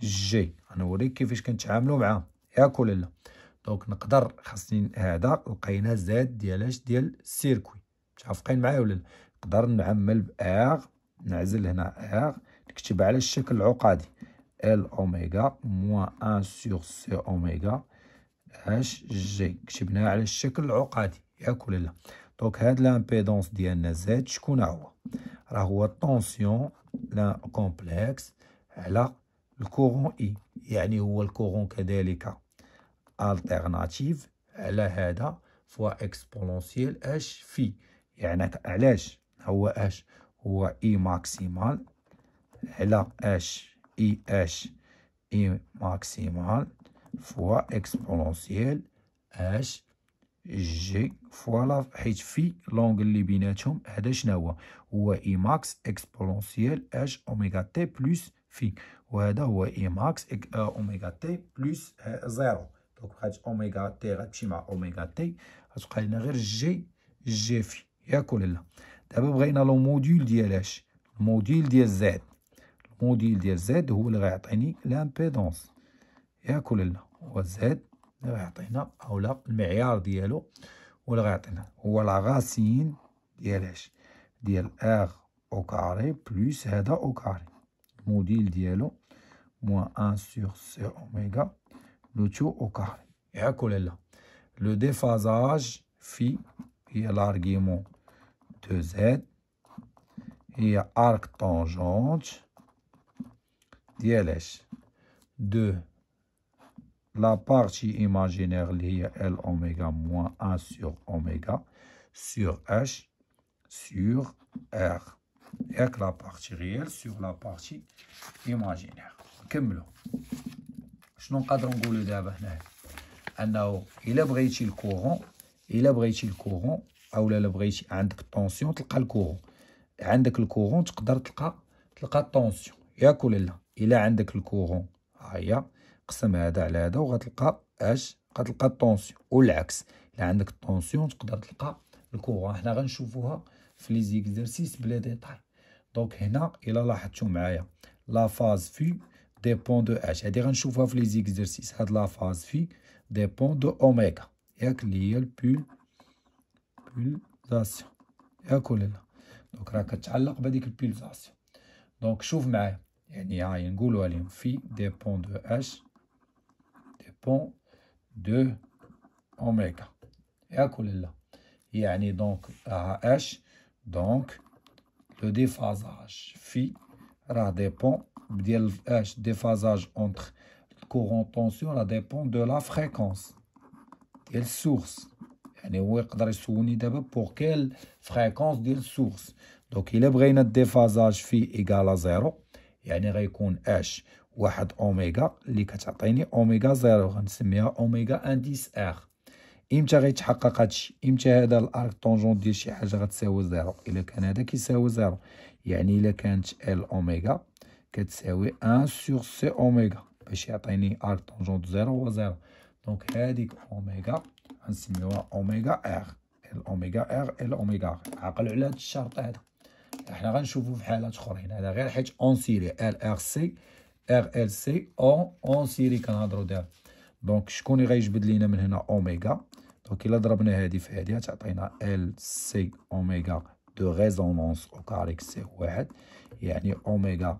A: G. غنوريك كيفاش كنتعاملوا معاه ياك ولا لا دونك نقدر خاصني هذا لقينا زاد ديال اش ديال السيركوي متعافقين معايا ولا لا نقدر نعمل ب ار نعزل هنا ار نكتب على الشكل العقادي ال اوميغا موان ان سور سي اوميغا اش جي كتبناها على الشكل العقادي ياك ولا لا دونك هاد لامبيدونس ديالنا زاد شكون هو راه هو طونسيون لا كومبلكس على الكورون اي يعني هو الكورون كذلك الترناتيف على هذا فوا اكسبونونسيال اش في يعني علاش هو اش هو اي e ماكسيمال على اش اي اش اي ماكسيمال فوا اكسبونونسيال اش جي فوا لا حيت في لونغ اللي بيناتهم هذا شنو هو هو اي ماكس اكسبونونسيال اش اوميغا تي بلس في وهذا هو اي ماكس اوميغا تي بلس زيرو دونك هاد اوميغا تي غتمشي مع اوميغا تي غتبقى لنا غير جي جي في ياك ولا لا دابا بغينا لو موديول ديال اش الموديل ديال زاد الموديل ديال زاد هو اللي غيعطيني لامبيدونس ياك ولا لا هو زاد اللي غيعطينا اولا المعيار ديالو هو اللي غيعطينا هو لا غاسين ديال اش ديال ار او كاري بلس هذا او كاري الموديل ديالو moins 1 sur C oméga, le tout au carré. Et à là. Le déphasage phi et l'argument de Z et arc tangente d'LH de la partie imaginaire liée à L oméga moins 1 sur oméga sur H sur R. Avec la partie réelle sur la partie imaginaire. كملوا شنو نقدروا نقولوا دابا هنا انه الا بغيتي الكورون الا بغيتي الكورون او لا بغيتي عندك طونسيون تلقى الكورون عندك الكورون تقدر تلقى تلقى الطونسيون ياك ولا لا الا عندك الكورون هي قسم هذا على هذا وغتلقى اش غتلقى الطونسيون والعكس الا عندك الطونسيون تقدر تلقى الكورون حنا غنشوفوها في لي زيكزرسيس بلا ديتاي دونك هنا الا لاحظتو معايا لا فاز في dépend de h. C'est-à-dire, on trouve les exercices à la phase phi dépend de oméga. Et à clé, pulsation. Et à là. Donc, on a qu'à t'allak, on va dire pulsation. Donc, chouf ma, il y a un goulou à l'im, phi dépend de h, dépend de oméga. Et à coller là. Il y a donc à h, donc, le déphasage phi, ça dépend de ديال اش ديفازاج اونتر الكورون طونسيون لا ديبون دو لا فريكونس ديال السورس يعني هو يقدر يسولني دابا بور كيل فريكونس ديال السورس دونك الا بغينا ديفازاج في ايكالا زيرو يعني غيكون اش واحد اوميغا اللي كتعطيني اوميغا زيرو غنسميها اوميغا انديس ار امتى غيتحقق هادشي امتى هذا الارك طونجون ديال شي حاجه غتساوي زيرو الا كان هذا كيساوي زيرو يعني الا كانت ال اوميغا كتساوي 1 سور سي اوميغا باش يعطيني ار دو زيرو زيرو دونك هاديك اوميغا غنسميوها اوميغا ار الاوميغا ار الاوميغا ار على هاد الشرط هذا حنا غنشوفو في حالات اخرين هذا غير حيت اون سيري ال ار سي ار ال سي اون اون سيري كنهضرو دابا دونك شكون اللي غيجبد لينا من هنا اوميغا دونك الا ضربنا هادي في هادي تعطينا ال سي اوميغا دو ريزونونس او كاريك سي واحد يعني اوميغا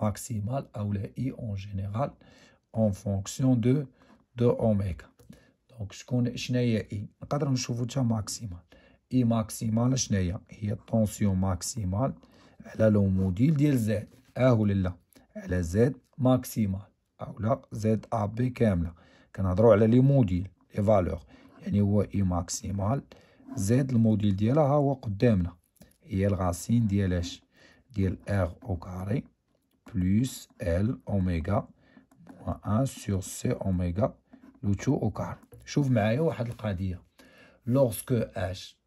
A: maximale ou la I en général en fonction de de oméga دونك شكون شناهي اي نقدروا نشوفوا حتى ماكسيمال اي ماكسيمال شناهي هي الطونسيون ماكسيمال على لو موديل ديال زاد اه ولا لا على زاد ماكسيمال او لا زاد ا بي كامله كنهضروا على لي موديل لي فالور يعني هو اي ماكسيمال زاد الموديل ديالها هو قدامنا هي الغاسين ديال اش ديال ار او كاري plus L أوميغا موان أن سور سي أوميغا لو تو أو كار شوف معايا واحد القضية لوغسكو اش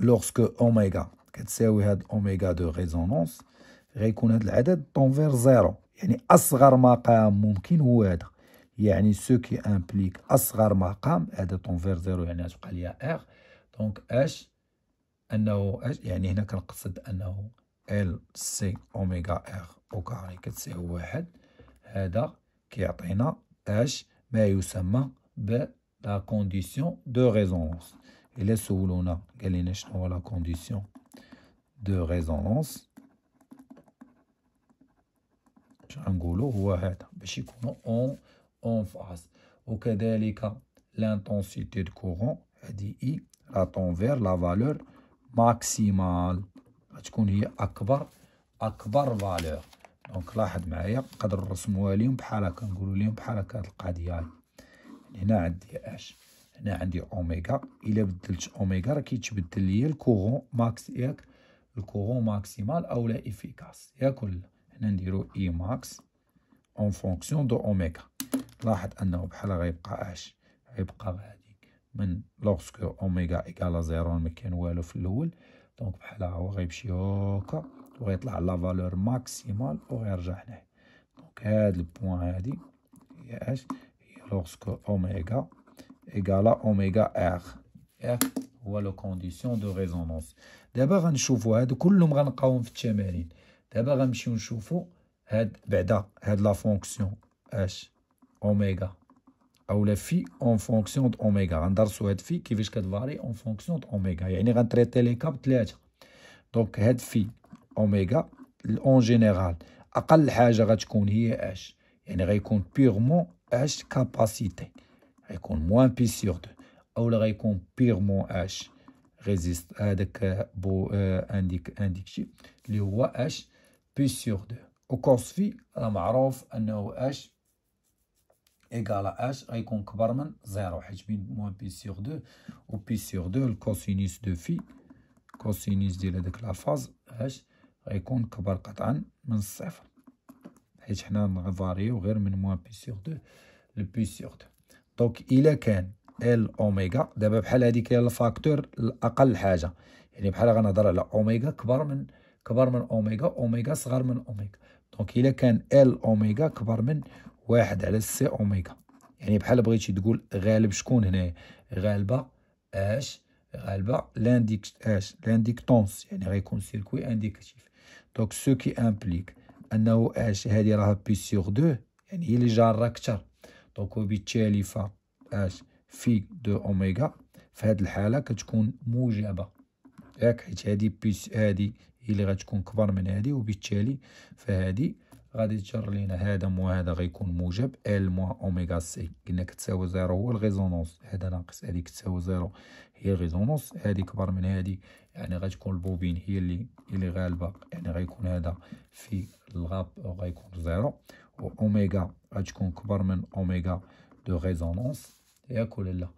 A: لوغسكو أوميغا كتساوي هاد أوميغا دو ريزونونس غيكون هاد العدد طونفير زيرو يعني أصغر مقام ممكن هو هذا يعني سو كي امبليك اصغر مقام هذا طونفير زيرو يعني غتبقى ليا ار دونك اش انه اش يعني هنا كنقصد انه LC omega R au carré, c'est OUAHED. HEDA, qui est maintenant TH, mais il y a seulement la condition de résonance. Il est sous l'on a la condition de résonance. Je suis en colère, OUAHED. Je ne sais pas comment on cas délicat, l'intensité de courant, dit I, attend vers la valeur maximale. غتكون هي اكبر اكبر فالور دونك لاحظ معايا نقدر نرسموها ليهم بحال هكا نقولوا ليهم بحال هكا هاد القضيه هنا عندي اش هنا عندي اوميغا الا بدلت اوميغا راه كيتبدل ليا الكورون ماكس ياك الكورون ماكسيمال او لا افيكاس ياك ولا هنا نديرو اي e ماكس اون فونكسيون دو اوميغا لاحظ انه بحال غيبقى اش غيبقى غادي من لوغسكو اوميغا ايكالا زيرو ما كان والو في الاول دونك بحال هاهو غيمشي هكا وغيطلع لا فالور ماكسيمال وغيرجع هنايا دونك هاد البوان هادي هي اش هي لوغسكو اوميغا ايكالا اوميغا ار ار هو لو كونديسيون دو ريزونونس دابا غنشوفو هادو كلهم غنلقاوهم في التمارين دابا غنمشيو نشوفو هاد بعدا هاد لا فونكسيون اش اوميغا او لا في اون فونكسيون د اوميغا غندرسو هاد في كيفاش كتفاري اون فونكسيون د اوميغا يعني غنتريتي لي كاب ثلاثه دونك هاد في اوميغا اون جينيرال اقل حاجه غتكون هي اش يعني غيكون بيغمون اش كاباسيتي غيكون موان بي سيغ دو اولا غيكون بيغمون اش ريزيست هذاك بو انديك آه، شي اللي هو اش بي سيغ دو وكوس في راه معروف انه اش إيكالا اش غيكون كبر من زيرو حيت بين موان بي سيغ دو و بي سيغ دو الكوسينيس دو في كوسينيس ديال هاديك لافاز اش غيكون كبر قطعا من الصفر حيت حنا نفاريو غير من موان بي سيغ دو لبي سيغ دو دونك إلا كان ال اوميغا دابا بحال هاديك هي الفاكتور الاقل حاجه يعني بحال غنهضر على اوميغا كبر من كبر من اوميغا اوميغا صغر من اوميغا دونك الا كان ال اوميغا كبر من واحد على سي أوميغا يعني بحال بغيتي تقول غالب شكون هنايا غالبة اش غالبة لانديك اش لانديكتونس يعني غيكون سيركوي انديكاتيف دونك سو كي امبليك انه اش هادي راها بي سيغ دو يعني هي اللي جارة كتر دونك وبالتالي ف اش في دو اوميغا في هاد الحالة كتكون موجبة ياك حيت هادي بيس هادي هي اللي غتكون كبر من هادي وبالتالي فهادي غادي تجر لينا هذا مو هذا غيكون موجب ال مو اوميغا سي قلنا كتساوي زيرو هو الغيزونونس هذا ناقص هذه كتساوي زيرو هي الغيزونونس هذه كبر من هذه يعني غتكون البوبين هي اللي اللي غالبه يعني غيكون هذا في الغاب غيكون زيرو واوميغا غتكون كبر من اوميغا دو غيزونونس ياك ولا لا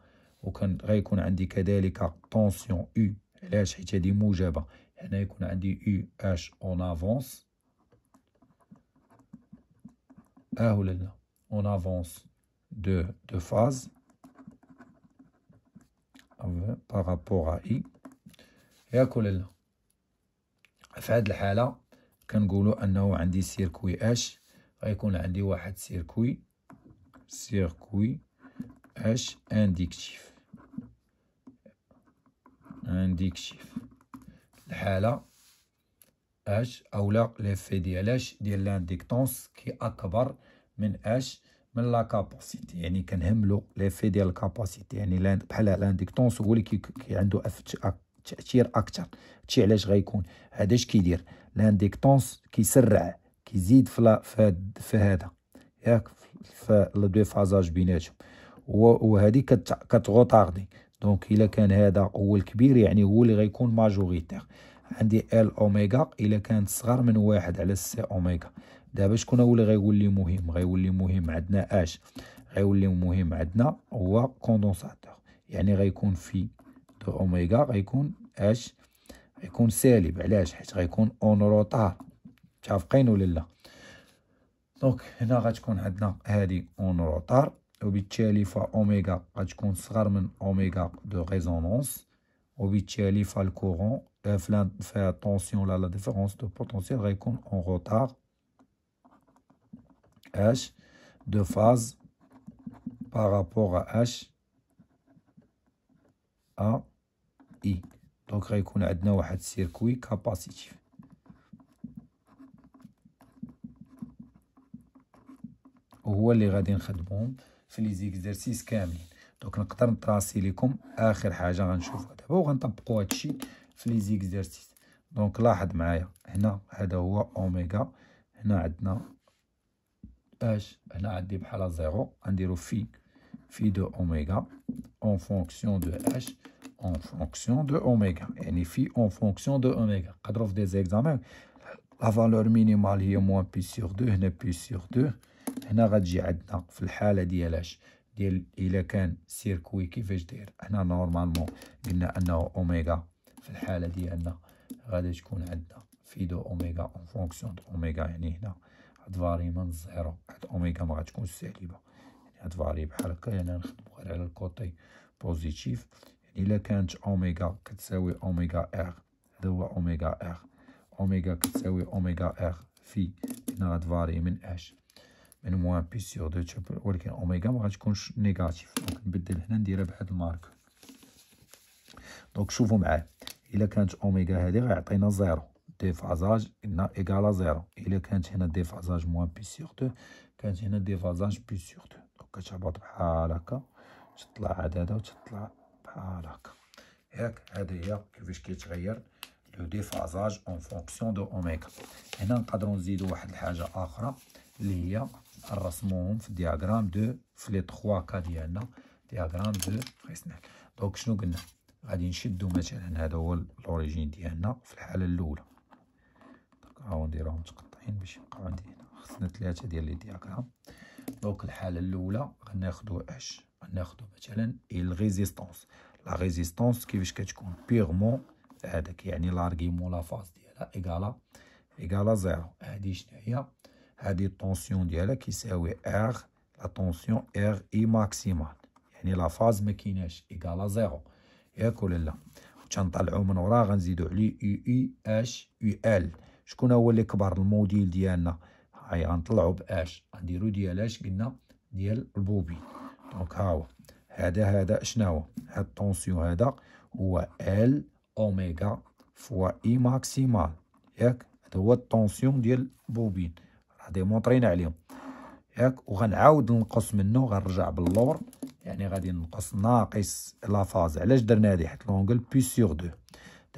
A: وكان غيكون عندي كذلك طونسيون او علاش حيت هذه موجبه هنا يعني يكون عندي او اش اون افونس Ah, On avance de, دو phase ah, par rapport à I. يا كوليلا في هذه الحالة كنقولوا أنه عندي سيركوي اش غيكون عندي واحد سيركوي سيركوي اش انديكتيف انديكتيف الحالة اش أولا ليفي ديال اش ديال لانديكتونس كي أكبر من اش من لا كاباسيتي يعني كنهملو ليفي ديال الكاباسيتي يعني بحال لانديكتونس هو اللي كي عنده تاثير اكثر هادشي علاش غيكون هذا اش كيدير لانديكتونس كيسرع كيزيد في في هذا ياك في لو دو فازاج بيناتهم وهذه كتغوطاردي دونك الا كان هذا هو الكبير يعني هو اللي غيكون ماجوريتير عندي ال اوميغا الا كانت صغر من واحد على سي اوميغا دابا شكون هو اللي غيولي مهم غيولي مهم عندنا اش غيولي مهم عندنا هو كوندونساتور يعني غيكون في دو اوميغا غيكون اش غيكون سالب علاش حيت غيكون اون روتار متفقين ولا لا دونك هنا غتكون عندنا هادي اون روتار وبالتالي اوميغا غتكون صغر من اوميغا دو ريزونونس وبالتالي فالكورون طونسيون لا لا ديفيرونس دو بوتونسيال غيكون اون روتار H de phase par rapport à H à I دونك غيكون عندنا واحد السيركوي كاباسيتيف هو اللي غادي نخدمهم في لي زيكزارسيس كاملين دونك نقدر نطراسي لكم اخر حاجه غنشوفها دابا وغنطبقوا هادشي في لي زيكزارسيس دونك لاحظ معايا هنا هذا هو اوميغا هنا عندنا اش هنا عندي بحال زيرو غنديرو في في دو اوميغا اون فونكسيون دو اش اون فونكسيون دو اوميغا يعني في اون فونكسيون دو اوميغا نقدرو في دي زيكزامان لا فالور مينيمال هي موان بي سيغ دو هنا بي سيغ دو هنا غتجي عندنا في الحاله ديال اش ديال الا كان سيركوي كيفاش داير هنا نورمالمون قلنا انه اوميغا في الحاله ديالنا غادي تكون عندنا في دو اوميغا اون فونكسيون دو اوميغا يعني هنا هاد من الزيرو هاد اوميغا ما غتكونش سالبة يعني هاد فاري بحال هكا يعني غنخدمو غير على الكوتي بوزيتيف يعني الا كانت اوميغا كتساوي اوميغا ار هذا هو اوميغا ار اوميغا كتساوي اوميغا ار في هنا فاري من اش من موان بي سيغ دو تشوبل ولكن اوميغا ما غتكونش نيجاتيف دونك نبدل هنا نديرها بهاد المارك دونك شوفوا معايا الا كانت اوميغا هذه غيعطينا زيرو ديفازاج ايكالا زيرو الا كانت هنا ديفازاج موان بي سيغ دو كانت هنا ديفازاج بي سيغ دو دونك كتهبط بحال هكا تطلع عاد هذا وتطلع بحال هكا ياك هذه هي كيفاش كيتغير لو ديفازاج اون فونكسيون دو اوميغا هنا نقدروا نزيدو واحد الحاجه اخرى اللي هي نرسموهم في دياغرام دو في لي 3 كا ديالنا دياغرام دو فريسنال دونك شنو قلنا غادي نشدو مثلا هذا هو لوريجين ديالنا في الحاله الاولى او نديرهم متقطعين باش يبقاو عندي هنا خصنا ثلاثه ديال لي دياغرام دونك الحاله الاولى غناخدو اش غناخدو مثلا ال إيه ريزيستانس لا ريزيستانس كيفاش كتكون بيغمون هذاك يعني لارغيمون لا فاز ديالها ايكالا ايغالا زيرو هادي شنو هي هادي الطونسيون ديالها كيساوي ار لا طونسيون ار اي ماكسيمال يعني لا فاز ما كايناش ايكالا زيرو ياك ولا لا تنطلعو من ورا غنزيدو عليه يو اي اش يو ال شكون هو اللي كبر الموديل ديالنا هاي غنطلعو باش غنديرو ديال اش قلنا ديال البوبين دونك هاو هذا هذا شناهو هاد الطونسيون هذا هو ال اوميغا فوا اي ماكسيمال ياك هذا هو الطونسيون ديال البوبين راه ديمونطرينا عليهم ياك وغنعاود نقص منه غنرجع باللور يعني غادي نقص ناقص لا فاز علاش درنا هادي حيت لونغل بي سيغ دو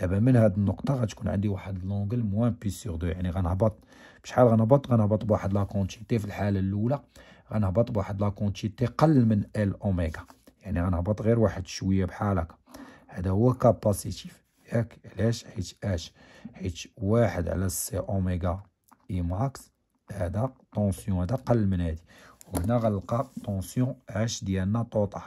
A: دابا من هاد النقطه غتكون عندي واحد لونجل موان بي سيغ دو يعني غنهبط بشحال غنهبط غنهبط بواحد لاكونتيتي في الحاله الاولى غنهبط بواحد لاكونتيتي قل من ال اوميغا يعني غنهبط غير واحد شويه بحال هكا هذا هو كاباسيتيف ياك علاش حيت اش حيت واحد على سي اوميغا اي ماكس هذا طونسيون هذا قل من هادي وهنا غنلقى طونسيون اش ديالنا طوطال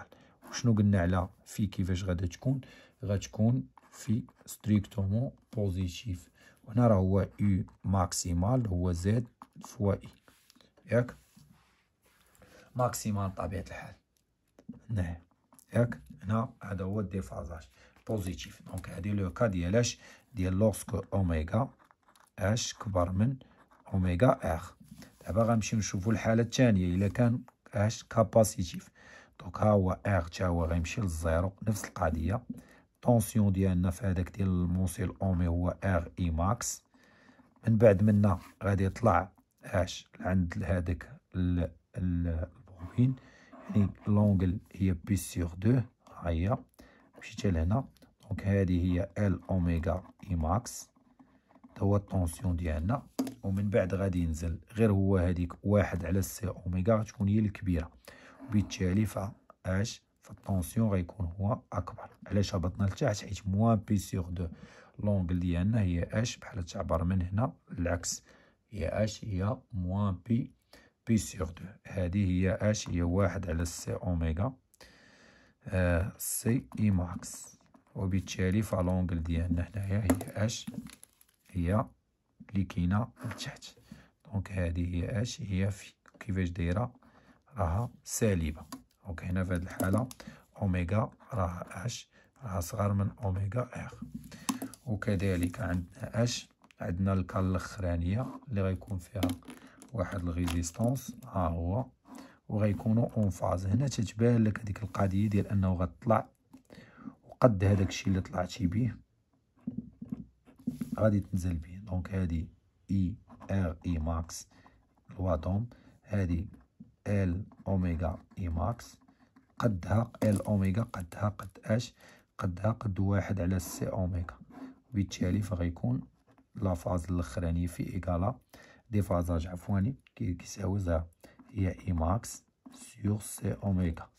A: وشنو قلنا على في كيفاش غادا تكون غتكون في ستريكتومون بوزيتيف وهنا راه هو او ماكسيمال هو زد فوا اي e. ياك ماكسيمال طبيعة الحال هنا ياك هنا هذا هو الديفازاج بوزيتيف دونك هادي لو كا ديالاش ديال لوسكو اوميغا اش كبر من اوميغا اخ دابا غنمشيو نشوفو الحالة الثانية الا كان اش كاباسيتيف دونك ها هو اخ تا هو غيمشي للزيرو نفس القضية التونسيون ديالنا في هذاك ديال الموصل اومي هو ار اي ماكس من بعد منا غادي يطلع اش عند هذاك البوين يعني لونجل هي بي سيغ دو ها هي مشيت لهنا دونك هذه هي ال اوميغا اي ماكس هو التونسيون ديالنا ومن بعد غادي ينزل غير هو هذيك واحد على السي اوميغا تكون هي الكبيره وبالتالي فاش فالطونسيون غيكون هو اكبر علاش هبطنا لتحت حيت موان بي سيغ دو لونغل ديالنا هي اش بحال تعبر من هنا العكس هي اش هي موان بي بي سيغ دو هادي هي اش هي واحد على سي اوميغا آه سي اي ماكس وبالتالي فالونغل ديالنا هنايا هي اش هي لي كاينه لتحت دونك هادي هي اش هي في كيفاش دايره راها سالبه دونك هنا في هذه الحاله اوميغا راه اش راه صغر من اوميغا ار وكذلك عندنا اش عندنا الكال الاخرانيه اللي غيكون فيها واحد الريزيستانس ها هو وغيكونوا اون فاز هنا تتبان لك هذيك القضيه ديال انه غتطلع وقد هذاك الشيء اللي طلعتي به غادي تنزل به دونك هذه اي ار اي ماكس الواتوم هذه ال اوميغا اي ماكس قدها ال اوميغا قدها قد اش قدها قد واحد على سي اوميغا وبالتالي فغيكون لا فاز الاخرانيه في ايكالا فازاج عفواني كيساوي زيرو هي اي ماكس سيغ سي اوميغا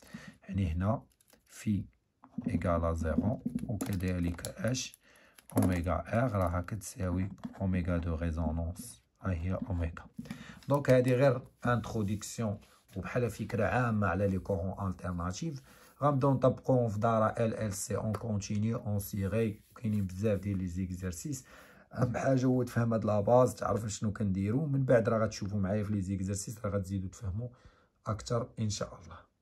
A: يعني هنا في ايكالا زيرو وكذلك اش اوميغا ار راها كتساوي اوميغا دو ريزونونس ها هي اوميغا دونك هادي غير انتروديكسيون وبحال فكره عامه على لي كورون التيرناتيف غنبداو نطبقوهم في دار ال ال سي اون كونتينيو اون سيغي كاينين بزاف ديال لي زيكزارسيس اهم حاجه هو تفهم هاد لاباز تعرف شنو كنديرو من بعد راه غتشوفو معايا في لي زيكزارسيس راه غتزيدو تفهمو اكثر ان شاء الله